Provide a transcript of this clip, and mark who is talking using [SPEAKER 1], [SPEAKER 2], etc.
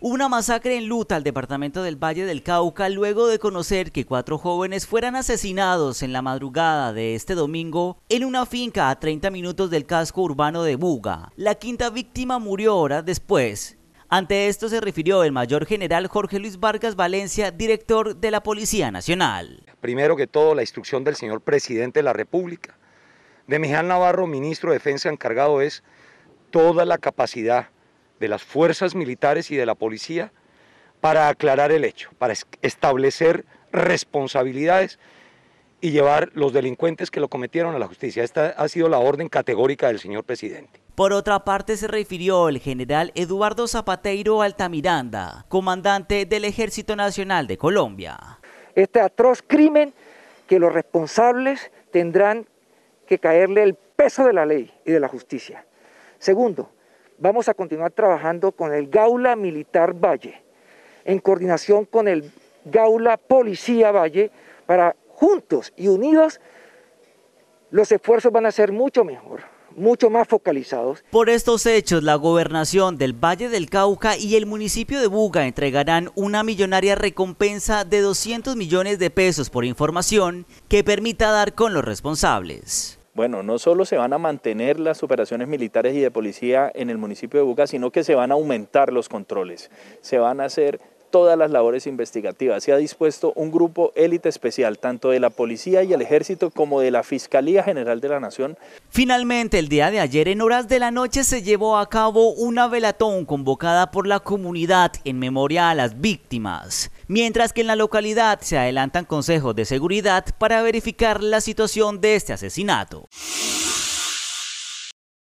[SPEAKER 1] una masacre en Luta al departamento del Valle del Cauca luego de conocer que cuatro jóvenes fueran asesinados en la madrugada de este domingo en una finca a 30 minutos del casco urbano de Buga. La quinta víctima murió horas después. Ante esto se refirió el mayor general Jorge Luis Vargas Valencia, director de la Policía Nacional.
[SPEAKER 2] Primero que todo, la instrucción del señor presidente de la República. De Miguel Navarro, ministro de Defensa encargado, es toda la capacidad de las fuerzas militares y de la policía para aclarar el hecho, para establecer responsabilidades y llevar los delincuentes que lo cometieron a la justicia. Esta ha sido la orden categórica del señor presidente.
[SPEAKER 1] Por otra parte, se refirió el general Eduardo Zapateiro Altamiranda, comandante del Ejército Nacional de Colombia. Este
[SPEAKER 3] atroz crimen que los responsables tendrán que caerle el peso de la ley y de la justicia. Segundo, vamos a continuar trabajando con el Gaula Militar Valle, en coordinación con el Gaula Policía Valle, para juntos y unidos los esfuerzos van a ser mucho mejor mucho más focalizados.
[SPEAKER 1] Por estos hechos, la gobernación del Valle del Cauca y el municipio de Buga entregarán una millonaria recompensa de 200 millones de pesos por información que permita dar con los responsables.
[SPEAKER 4] Bueno, no solo se van a mantener las operaciones militares y de policía en el municipio de Buca, sino que se van a aumentar los controles. Se van a hacer todas las labores investigativas. Se ha dispuesto un grupo élite especial, tanto de la Policía y el Ejército como de la Fiscalía General de la Nación.
[SPEAKER 1] Finalmente, el día de ayer, en horas de la noche, se llevó a cabo una velatón convocada por la comunidad en memoria a las víctimas. Mientras que en la localidad se adelantan consejos de seguridad para verificar la situación de este asesinato.